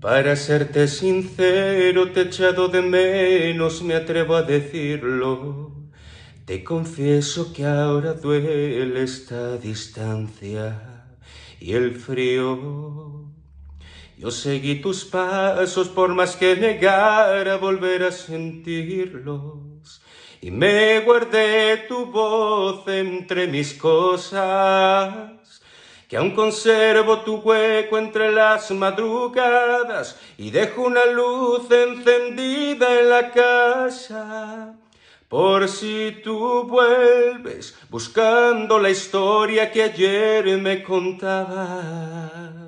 Para serte sincero, te echado de menos, me atrevo a decirlo. Te confieso que ahora duele esta distancia y el frío. Yo seguí tus pasos por más que negara volver a sentirlos. Y me guardé tu voz entre mis cosas que aún conservo tu hueco entre las madrugadas y dejo una luz encendida en la casa. Por si tú vuelves buscando la historia que ayer me contabas.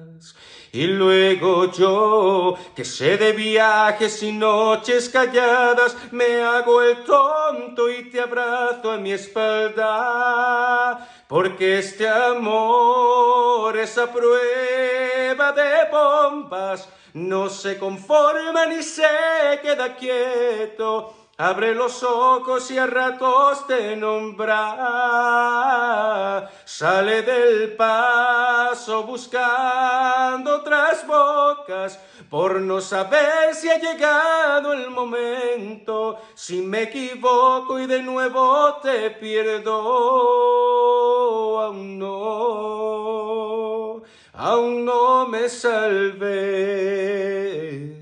Y luego yo, que sé de viajes y noches calladas, me hago el tonto y te abrazo a mi espalda, porque este amor es a prueba de bombas, no se conforma ni se queda quieto. Abre los ojos y a ratos te nombra, sale del pan buscando otras bocas por no saber si ha llegado el momento, si me equivoco y de nuevo te pierdo, aún no, aún no me salvé.